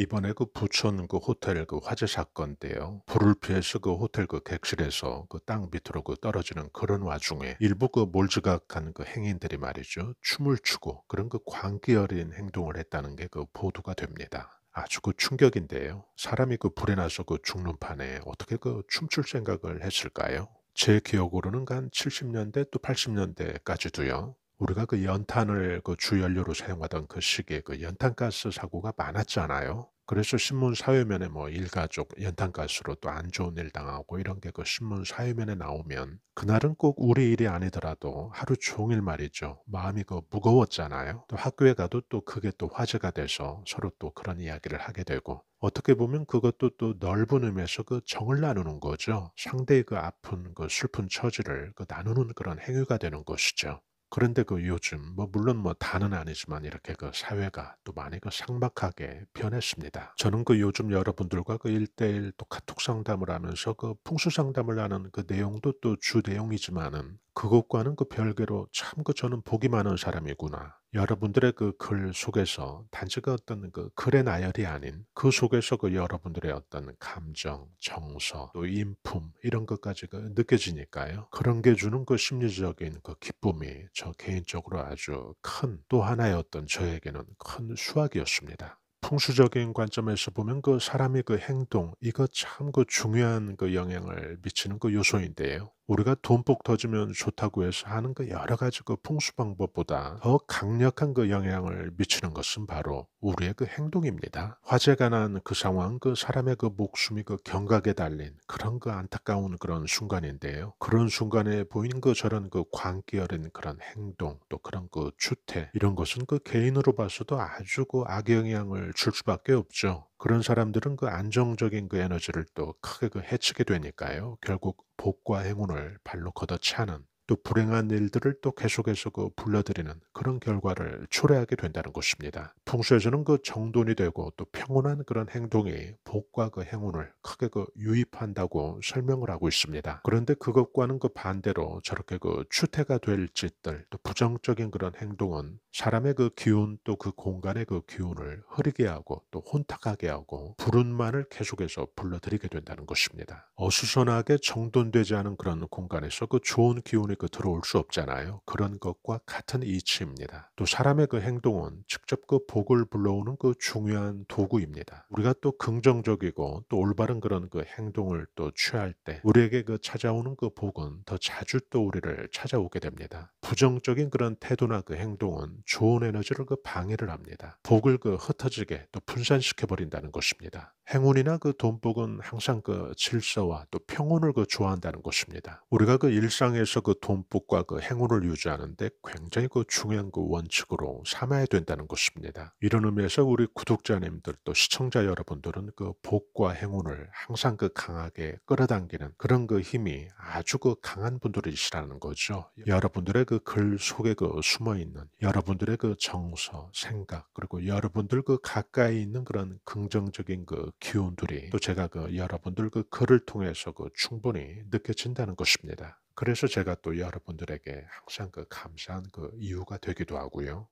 이번에 그 부천 그 호텔 그 화재 사건 데요 불을 피해서 그 호텔 그 객실에서 그 땅 밑으로 그 떨어지는 그런 와중에 일부 그 몰지각한 그 행인들이 말이죠. 춤을 추고 그런 그 광기 어린 행동을 했다는 게 그 보도가 됩니다. 아주 그 충격인데요. 사람이 그 불에 나서 그 죽는 판에 어떻게 그 춤출 생각을 했을까요? 제 기억으로는 간 그 70년대 또 80년대까지도요. 우리가 그 연탄을 그 주연료로 사용하던 그 시기에 그 연탄가스 사고가 많았잖아요. 그래서 신문 사회면에 뭐 일가족 연탄가스로 또 안 좋은 일 당하고 이런 게 그 신문 사회면에 나오면 그날은 꼭 우리 일이 아니더라도 하루 종일 말이죠. 마음이 그 무거웠잖아요. 또 학교에 가도 또 그게 또 화제가 돼서 서로 또 그런 이야기를 하게 되고 어떻게 보면 그것도 또 넓은 의미에서 그 정을 나누는 거죠. 상대의 그 아픈 그 슬픈 처지를 그 나누는 그런 행위가 되는 것이죠. 그런데 그 요즘 뭐 물론 뭐 다는 아니지만 이렇게 그 사회가 또 많이 그 삭막하게 변했습니다. 저는 그 요즘 여러분들과 그일대일또 카톡 상담을 하면서 그 풍수 상담을 하는 그 내용도 또 주 내용이지만은 그것과는 그 별개로 참 그 저는 복이 많은 사람이구나. 여러분들의 그 글 속에서 단지 그 어떤 그 글의 나열이 아닌 그 속에서 그 여러분들의 어떤 감정, 정서, 또 인품 이런 것까지 그 느껴지니까요. 그런 게 주는 그 심리적인 그 기쁨이 저 개인적으로 아주 큰 또 하나의 어떤 저에게는 큰 수확이었습니다. 풍수적인 관점에서 보면 그 사람의 그 행동 이거 참 그 중요한 그 영향을 미치는 그 요소인데요. 우리가 돈복 터주면 좋다고 해서 하는 그 여러 가지 그 풍수 방법보다 더 강력한 그 영향을 미치는 것은 바로 우리의 그 행동입니다. 화재가 난 그 상황, 그 사람의 그 목숨이 그 경각에 달린 그런 그 안타까운 그런 순간인데요. 그런 순간에 보이는 그 저런 그 광기 어린 그런 행동, 또 그런 그 주태, 이런 것은 그 개인으로 봐서도 아주 그 악영향을 줄 수밖에 없죠. 그런 사람들은 그 안정적인 그 에너지를 또 크게 그 해치게 되니까요. 결국 복과 행운을 발로 걷어차는 또 불행한 일들을 또 계속해서 그 불러들이는 그런 결과를 초래하게 된다는 것입니다. 풍수에서는 그 정돈이 되고 또 평온한 그런 행동이 복과 그 행운을 크게 그 유입한다고 설명을 하고 있습니다. 그런데 그것과는 그 반대로 저렇게 그 추태가 될 짓들 또 부정적인 그런 행동은 사람의 그 기운 또 그 공간의 그 기운을 흐리게 하고 또 혼탁하게 하고 불운만을 계속해서 불러들이게 된다는 것입니다. 어수선하게 정돈되지 않은 그런 공간에서 그 좋은 기운이 그 들어올 수 없잖아요. 그런 것과 같은 이치입니다. 또 사람의 그 행동은 직접 그 복을 불러오는 그 중요한 도구입니다. 우리가 또 긍정적이고 또 올바른 그런 그 행동을 또 취할 때 우리에게 그 찾아오는 그 복은 더 자주 또 우리를 찾아오게 됩니다. 부정적인 그런 태도나 그 행동은 좋은 에너지를 그 방해를 합니다. 복을 그 흩어지게 또 분산시켜 버린다는 것입니다. 행운이나 그 돈복은 항상 그 질서와 또 평온을 그 좋아한다는 것입니다. 우리가 그 일상에서 그 돈복과 그 행운을 유지하는데 굉장히 그 중요한 그 원칙으로 삼아야 된다는 것입니다. 이런 의미에서 우리 구독자님들 또 시청자 여러분들은 그 복과 행운을 항상 그 강하게 끌어당기는 그런 그 힘이 아주 그 강한 분들이시라는 거죠. 여러분들의 그 글 속에 그 숨어 있는 여러분들의 그 정서, 생각 그리고 여러분들 그 가까이 있는 그런 긍정적인 그 기운들이 또 제가 그 여러분들 그 글을 통해서 그 충분히 느껴진다는 것입니다. 그래서 제가 또 여러분들에게 항상 그 감사한 그 이유가 되기도 하고요.